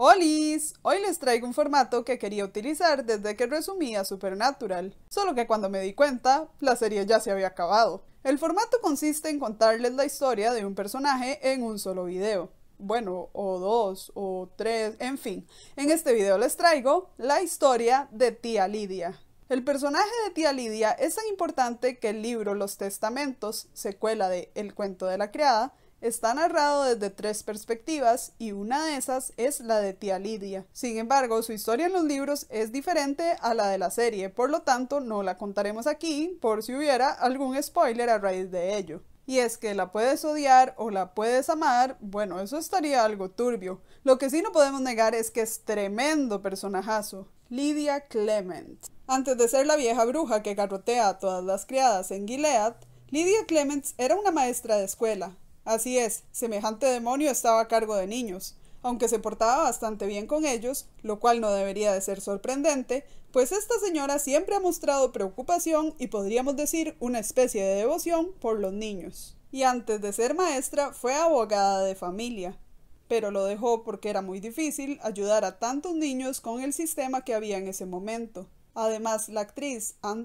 ¡Hola! Hoy les traigo un formato que quería utilizar desde que resumía Supernatural, solo que cuando me di cuenta, la serie ya se había acabado. El formato consiste en contarles la historia de un personaje en un solo video. Bueno, o dos, o tres, en fin. En este video les traigo la historia de tía Lidia. El personaje de tía Lidia es tan importante que el libro Los Testamentos, secuela de El cuento de la criada, Está narrado desde tres perspectivas y una de esas es la de tía Lidia. Sin embargo, su historia en los libros es diferente a la de la serie, por lo tanto no la contaremos aquí por si hubiera algún spoiler a raíz de ello. Y es que la puedes odiar o la puedes amar, bueno, eso estaría algo turbio. Lo que sí no podemos negar es que es tremendo personajazo. Lidia Clement. Antes de ser la vieja bruja que garrotea a todas las criadas en Gilead, Lydia Clements era una maestra de escuela, Así es, semejante demonio estaba a cargo de niños. Aunque se portaba bastante bien con ellos, lo cual no debería de ser sorprendente, pues esta señora siempre ha mostrado preocupación y podríamos decir una especie de devoción por los niños. Y antes de ser maestra fue abogada de familia, pero lo dejó porque era muy difícil ayudar a tantos niños con el sistema que había en ese momento. Además, la actriz Anne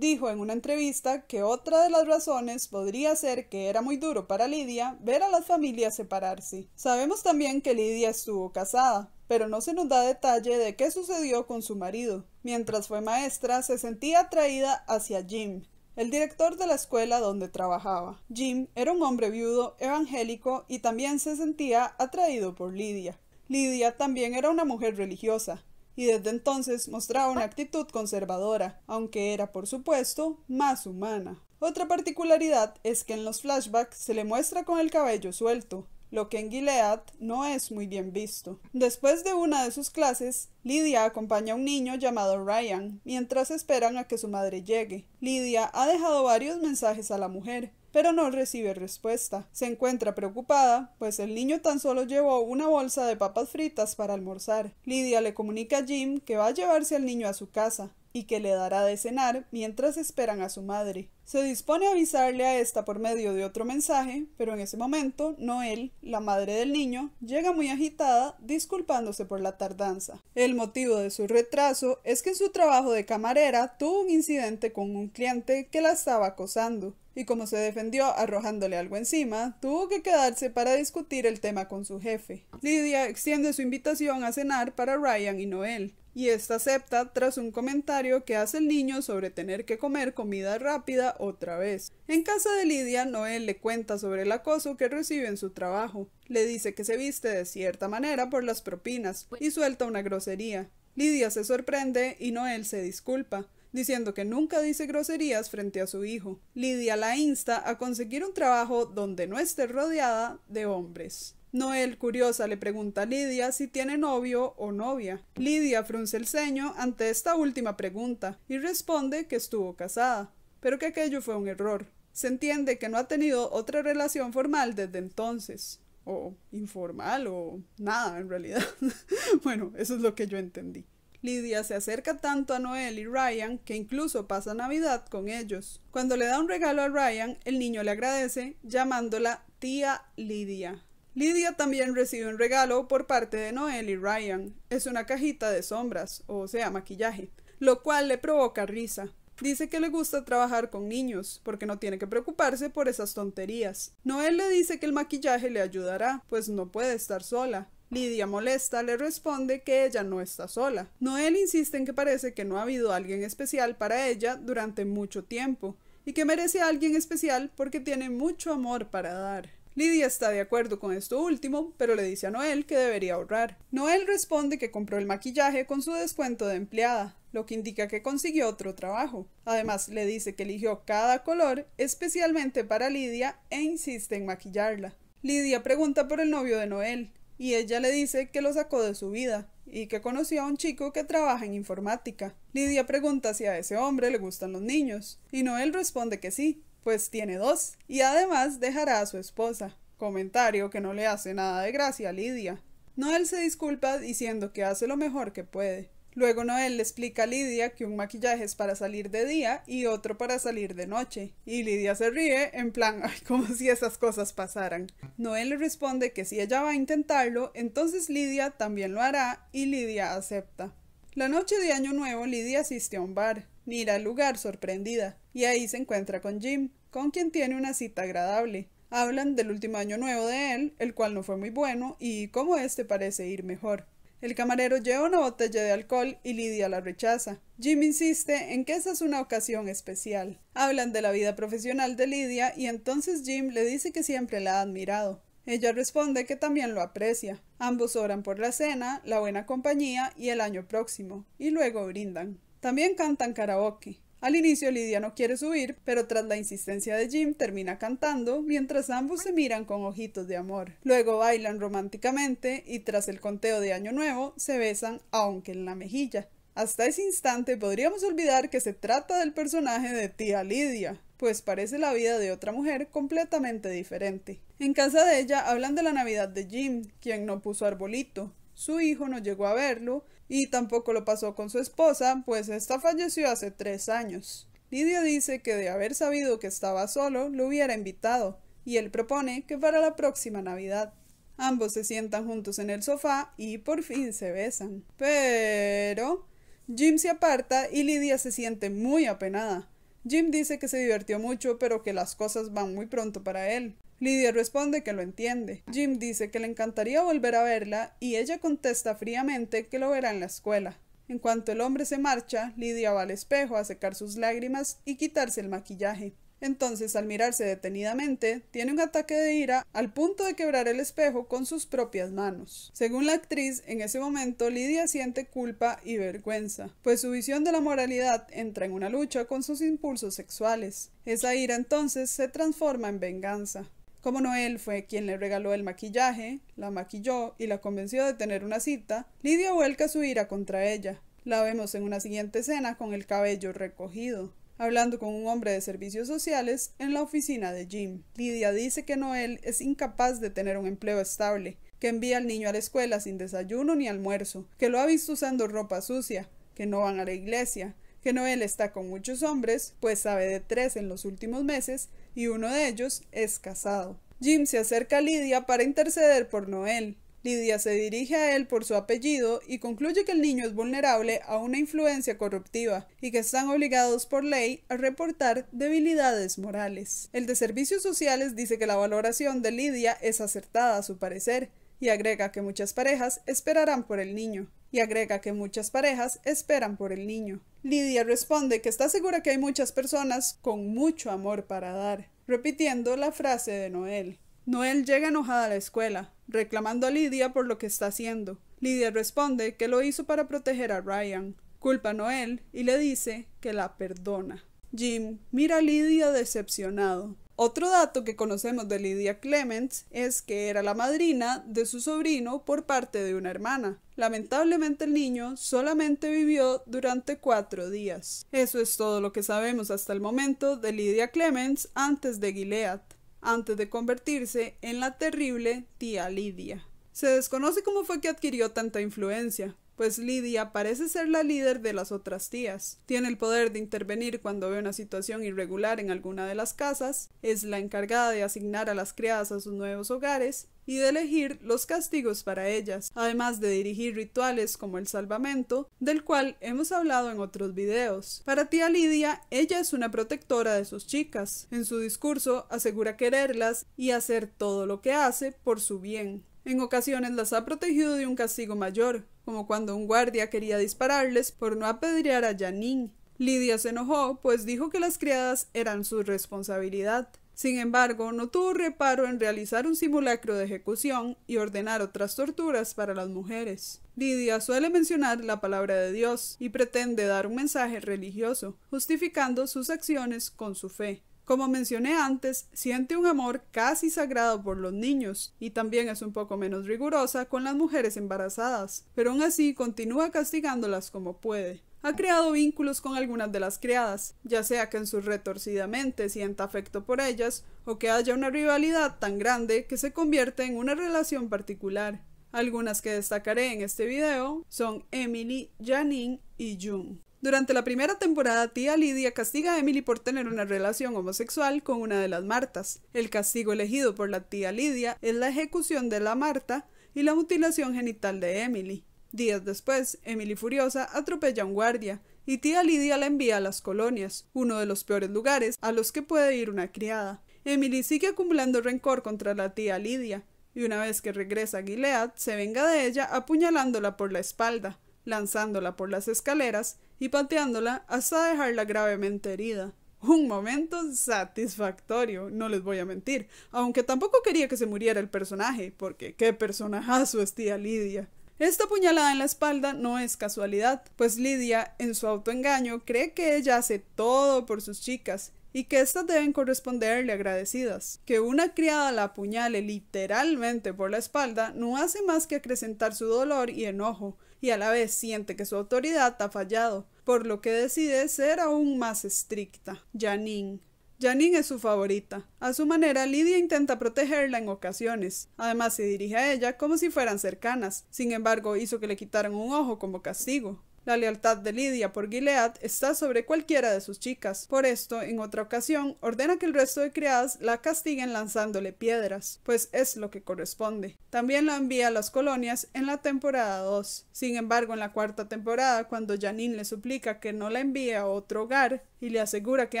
dijo en una entrevista que otra de las razones podría ser que era muy duro para Lidia ver a las familias separarse. Sabemos también que Lidia estuvo casada, pero no se nos da detalle de qué sucedió con su marido. Mientras fue maestra, se sentía atraída hacia Jim, el director de la escuela donde trabajaba. Jim era un hombre viudo, evangélico y también se sentía atraído por Lidia. Lidia también era una mujer religiosa, y desde entonces mostraba una ah. actitud conservadora, aunque era, por supuesto, más humana. Otra particularidad es que en los flashbacks se le muestra con el cabello suelto, lo que en Gilead no es muy bien visto. Después de una de sus clases, Lydia acompaña a un niño llamado Ryan, mientras esperan a que su madre llegue. Lydia ha dejado varios mensajes a la mujer, pero no recibe respuesta. Se encuentra preocupada, pues el niño tan solo llevó una bolsa de papas fritas para almorzar. Lidia le comunica a Jim que va a llevarse al niño a su casa y que le dará de cenar mientras esperan a su madre. Se dispone a avisarle a esta por medio de otro mensaje, pero en ese momento Noel, la madre del niño, llega muy agitada disculpándose por la tardanza. El motivo de su retraso es que en su trabajo de camarera tuvo un incidente con un cliente que la estaba acosando y como se defendió arrojándole algo encima, tuvo que quedarse para discutir el tema con su jefe. Lidia extiende su invitación a cenar para Ryan y Noel, y esta acepta tras un comentario que hace el niño sobre tener que comer comida rápida otra vez. En casa de Lidia, Noel le cuenta sobre el acoso que recibe en su trabajo, le dice que se viste de cierta manera por las propinas y suelta una grosería. Lidia se sorprende y Noel se disculpa, diciendo que nunca dice groserías frente a su hijo. Lidia la insta a conseguir un trabajo donde no esté rodeada de hombres. Noel, curiosa, le pregunta a Lidia si tiene novio o novia. Lidia frunce el ceño ante esta última pregunta y responde que estuvo casada, pero que aquello fue un error. Se entiende que no ha tenido otra relación formal desde entonces, o informal, o nada en realidad. bueno, eso es lo que yo entendí. Lidia se acerca tanto a Noel y Ryan que incluso pasa Navidad con ellos. Cuando le da un regalo a Ryan, el niño le agradece llamándola tía Lidia. Lidia también recibe un regalo por parte de Noel y Ryan. Es una cajita de sombras, o sea, maquillaje, lo cual le provoca risa. Dice que le gusta trabajar con niños, porque no tiene que preocuparse por esas tonterías. Noel le dice que el maquillaje le ayudará, pues no puede estar sola. Lidia molesta le responde que ella no está sola. Noel insiste en que parece que no ha habido alguien especial para ella durante mucho tiempo y que merece a alguien especial porque tiene mucho amor para dar. Lidia está de acuerdo con esto último, pero le dice a Noel que debería ahorrar. Noel responde que compró el maquillaje con su descuento de empleada, lo que indica que consiguió otro trabajo. Además, le dice que eligió cada color especialmente para Lidia e insiste en maquillarla. Lidia pregunta por el novio de Noel, y ella le dice que lo sacó de su vida y que conoció a un chico que trabaja en informática. Lidia pregunta si a ese hombre le gustan los niños y Noel responde que sí, pues tiene dos y además dejará a su esposa. Comentario que no le hace nada de gracia a Lidia. Noel se disculpa diciendo que hace lo mejor que puede, Luego Noel le explica a Lidia que un maquillaje es para salir de día y otro para salir de noche. Y Lidia se ríe en plan, ay, como si esas cosas pasaran. Noel le responde que si ella va a intentarlo, entonces Lidia también lo hará y Lidia acepta. La noche de Año Nuevo, Lidia asiste a un bar, mira el lugar sorprendida, y ahí se encuentra con Jim, con quien tiene una cita agradable. Hablan del último año nuevo de él, el cual no fue muy bueno, y cómo este parece ir mejor. El camarero lleva una botella de alcohol y Lidia la rechaza. Jim insiste en que esa es una ocasión especial. Hablan de la vida profesional de Lidia y entonces Jim le dice que siempre la ha admirado. Ella responde que también lo aprecia. Ambos oran por la cena, la buena compañía y el año próximo, y luego brindan. También cantan karaoke. Al inicio Lidia no quiere subir, pero tras la insistencia de Jim termina cantando mientras ambos se miran con ojitos de amor. Luego bailan románticamente y tras el conteo de Año Nuevo se besan aunque en la mejilla. Hasta ese instante podríamos olvidar que se trata del personaje de tía Lidia, pues parece la vida de otra mujer completamente diferente. En casa de ella hablan de la Navidad de Jim, quien no puso arbolito. Su hijo no llegó a verlo y tampoco lo pasó con su esposa, pues esta falleció hace tres años. Lidia dice que de haber sabido que estaba solo, lo hubiera invitado, y él propone que para la próxima Navidad. Ambos se sientan juntos en el sofá y por fin se besan. Pero Jim se aparta y Lidia se siente muy apenada. Jim dice que se divirtió mucho, pero que las cosas van muy pronto para él. Lidia responde que lo entiende. Jim dice que le encantaría volver a verla y ella contesta fríamente que lo verá en la escuela. En cuanto el hombre se marcha, Lidia va al espejo a secar sus lágrimas y quitarse el maquillaje. Entonces, al mirarse detenidamente, tiene un ataque de ira al punto de quebrar el espejo con sus propias manos. Según la actriz, en ese momento Lidia siente culpa y vergüenza, pues su visión de la moralidad entra en una lucha con sus impulsos sexuales. Esa ira entonces se transforma en venganza. Como Noel fue quien le regaló el maquillaje, la maquilló y la convenció de tener una cita, Lidia vuelca su ira contra ella. La vemos en una siguiente escena con el cabello recogido, hablando con un hombre de servicios sociales en la oficina de Jim. Lidia dice que Noel es incapaz de tener un empleo estable, que envía al niño a la escuela sin desayuno ni almuerzo, que lo ha visto usando ropa sucia, que no van a la iglesia, que Noel está con muchos hombres, pues sabe de tres en los últimos meses, y uno de ellos es casado. Jim se acerca a Lidia para interceder por Noel. Lidia se dirige a él por su apellido y concluye que el niño es vulnerable a una influencia corruptiva y que están obligados por ley a reportar debilidades morales. El de Servicios Sociales dice que la valoración de Lidia es acertada a su parecer y agrega que muchas parejas esperarán por el niño, y agrega que muchas parejas esperan por el niño. Lidia responde que está segura que hay muchas personas con mucho amor para dar, repitiendo la frase de Noel. Noel llega enojada a la escuela, reclamando a Lidia por lo que está haciendo. Lidia responde que lo hizo para proteger a Ryan. Culpa a Noel y le dice que la perdona. Jim mira a Lidia decepcionado. Otro dato que conocemos de Lydia Clements es que era la madrina de su sobrino por parte de una hermana. Lamentablemente el niño solamente vivió durante cuatro días. Eso es todo lo que sabemos hasta el momento de Lydia Clements antes de Gilead, antes de convertirse en la terrible tía Lydia. Se desconoce cómo fue que adquirió tanta influencia, pues Lidia parece ser la líder de las otras tías. Tiene el poder de intervenir cuando ve una situación irregular en alguna de las casas, es la encargada de asignar a las criadas a sus nuevos hogares y de elegir los castigos para ellas, además de dirigir rituales como el salvamento, del cual hemos hablado en otros videos. Para tía Lidia, ella es una protectora de sus chicas. En su discurso asegura quererlas y hacer todo lo que hace por su bien. En ocasiones las ha protegido de un castigo mayor, como cuando un guardia quería dispararles por no apedrear a Janine. Lidia se enojó, pues dijo que las criadas eran su responsabilidad. Sin embargo, no tuvo reparo en realizar un simulacro de ejecución y ordenar otras torturas para las mujeres. Lidia suele mencionar la palabra de Dios y pretende dar un mensaje religioso, justificando sus acciones con su fe. Como mencioné antes, siente un amor casi sagrado por los niños y también es un poco menos rigurosa con las mujeres embarazadas, pero aún así continúa castigándolas como puede. Ha creado vínculos con algunas de las criadas, ya sea que en su retorcida mente sienta afecto por ellas o que haya una rivalidad tan grande que se convierte en una relación particular. Algunas que destacaré en este video son Emily, Janine y June. Durante la primera temporada, tía Lidia castiga a Emily por tener una relación homosexual con una de las Martas. El castigo elegido por la tía Lidia es la ejecución de la Marta y la mutilación genital de Emily. Días después, Emily furiosa atropella a un guardia y tía Lidia la envía a las colonias, uno de los peores lugares a los que puede ir una criada. Emily sigue acumulando rencor contra la tía Lidia, y una vez que regresa a Gilead, se venga de ella apuñalándola por la espalda, lanzándola por las escaleras y pateándola hasta dejarla gravemente herida. Un momento satisfactorio, no les voy a mentir, aunque tampoco quería que se muriera el personaje, porque qué personajazo es tía Lidia. Esta puñalada en la espalda no es casualidad, pues Lidia, en su autoengaño, cree que ella hace todo por sus chicas y que éstas deben corresponderle agradecidas. Que una criada la apuñale literalmente por la espalda no hace más que acrecentar su dolor y enojo, y a la vez siente que su autoridad ha fallado, por lo que decide ser aún más estricta. Janine. Janine es su favorita. A su manera, Lidia intenta protegerla en ocasiones. Además, se dirige a ella como si fueran cercanas. Sin embargo, hizo que le quitaran un ojo como castigo. La lealtad de Lidia por Gilead está sobre cualquiera de sus chicas. Por esto, en otra ocasión, ordena que el resto de criadas la castiguen lanzándole piedras, pues es lo que corresponde. También la envía a las colonias en la temporada 2. Sin embargo, en la cuarta temporada, cuando Janine le suplica que no la envíe a otro hogar y le asegura que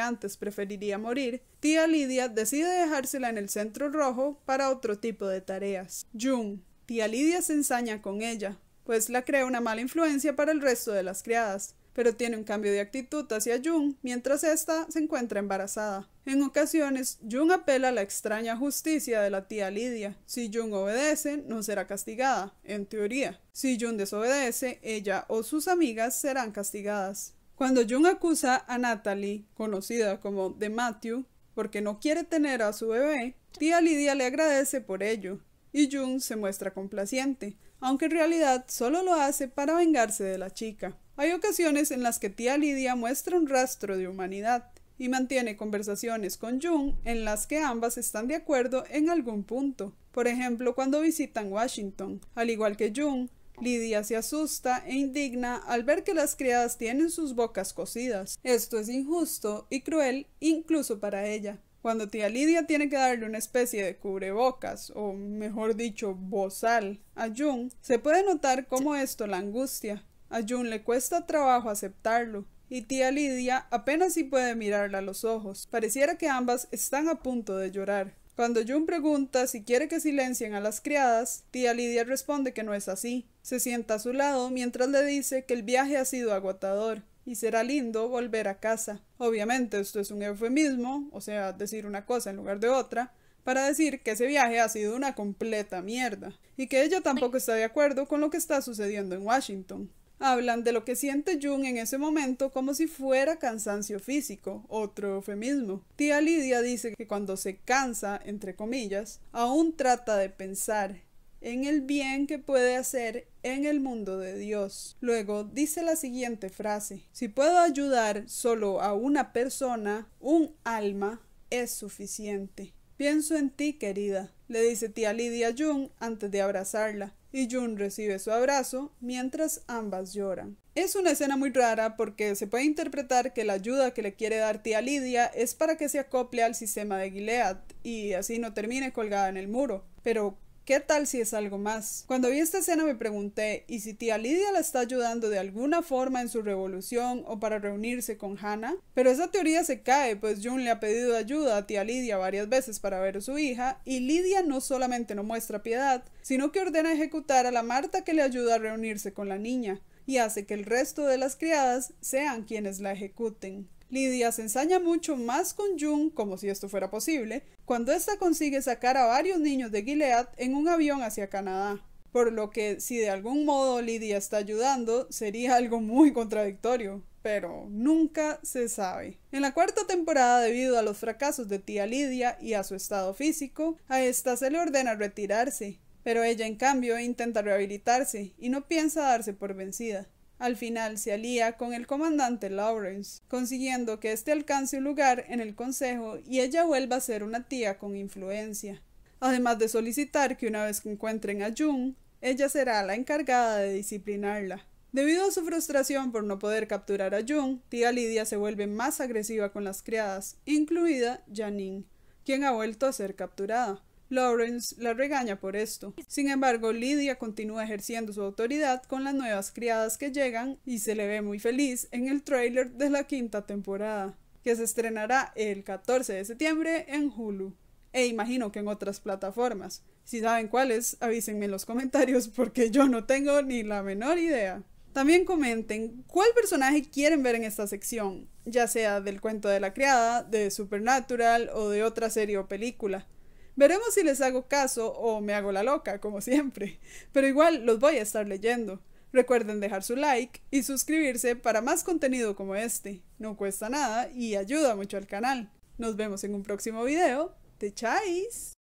antes preferiría morir, tía Lidia decide dejársela en el centro rojo para otro tipo de tareas. June, Tía Lidia se ensaña con ella, pues la crea una mala influencia para el resto de las criadas, pero tiene un cambio de actitud hacia Jung mientras ésta se encuentra embarazada. En ocasiones, Jung apela a la extraña justicia de la tía Lidia. Si Jung obedece, no será castigada, en teoría. Si Jung desobedece, ella o sus amigas serán castigadas. Cuando Jung acusa a Natalie, conocida como The Matthew, porque no quiere tener a su bebé, tía Lidia le agradece por ello, y Jung se muestra complaciente, aunque en realidad solo lo hace para vengarse de la chica. Hay ocasiones en las que tía Lidia muestra un rastro de humanidad y mantiene conversaciones con Jung en las que ambas están de acuerdo en algún punto. Por ejemplo, cuando visitan Washington. Al igual que Jung, Lidia se asusta e indigna al ver que las criadas tienen sus bocas cocidas. Esto es injusto y cruel incluso para ella. Cuando tía Lidia tiene que darle una especie de cubrebocas, o mejor dicho, bozal, a Jun, se puede notar cómo esto la angustia. A Jun le cuesta trabajo aceptarlo, y tía Lidia apenas si puede mirarla a los ojos. Pareciera que ambas están a punto de llorar. Cuando Jun pregunta si quiere que silencien a las criadas, tía Lidia responde que no es así. Se sienta a su lado mientras le dice que el viaje ha sido agotador, y será lindo volver a casa. Obviamente esto es un eufemismo, o sea, decir una cosa en lugar de otra, para decir que ese viaje ha sido una completa mierda y que ella tampoco está de acuerdo con lo que está sucediendo en Washington. Hablan de lo que siente Jung en ese momento como si fuera cansancio físico, otro eufemismo. Tía Lidia dice que cuando se cansa, entre comillas, aún trata de pensar en el bien que puede hacer en el mundo de Dios. Luego dice la siguiente frase, si puedo ayudar solo a una persona, un alma, es suficiente. Pienso en ti, querida, le dice tía Lidia a Jun antes de abrazarla, y Jun recibe su abrazo mientras ambas lloran. Es una escena muy rara porque se puede interpretar que la ayuda que le quiere dar tía Lidia es para que se acople al sistema de Gilead y así no termine colgada en el muro. Pero ¿Qué tal si es algo más? Cuando vi esta escena me pregunté, ¿y si tía Lidia la está ayudando de alguna forma en su revolución o para reunirse con Hannah? Pero esa teoría se cae, pues Jun le ha pedido ayuda a tía Lidia varias veces para ver a su hija, y Lidia no solamente no muestra piedad, sino que ordena ejecutar a la Marta que le ayuda a reunirse con la niña, y hace que el resto de las criadas sean quienes la ejecuten. Lidia se ensaña mucho más con Jun, como si esto fuera posible, cuando ésta consigue sacar a varios niños de Gilead en un avión hacia Canadá. Por lo que, si de algún modo Lidia está ayudando, sería algo muy contradictorio pero nunca se sabe. En la cuarta temporada, debido a los fracasos de tía Lidia y a su estado físico, a esta se le ordena retirarse, pero ella en cambio intenta rehabilitarse y no piensa darse por vencida. Al final se alía con el comandante Lawrence, consiguiendo que éste alcance un lugar en el consejo y ella vuelva a ser una tía con influencia. Además de solicitar que una vez que encuentren a Jun, ella será la encargada de disciplinarla. Debido a su frustración por no poder capturar a Jun, tía Lidia se vuelve más agresiva con las criadas, incluida Janine, quien ha vuelto a ser capturada. Lawrence la regaña por esto. Sin embargo, Lydia continúa ejerciendo su autoridad con las nuevas criadas que llegan y se le ve muy feliz en el tráiler de la quinta temporada, que se estrenará el 14 de septiembre en Hulu e imagino que en otras plataformas. Si saben cuáles, avísenme en los comentarios porque yo no tengo ni la menor idea. También comenten cuál personaje quieren ver en esta sección, ya sea del cuento de la criada, de Supernatural o de otra serie o película. Veremos si les hago caso o me hago la loca, como siempre, pero igual los voy a estar leyendo. Recuerden dejar su like y suscribirse para más contenido como este. No cuesta nada y ayuda mucho al canal. Nos vemos en un próximo video. ¡Te chais!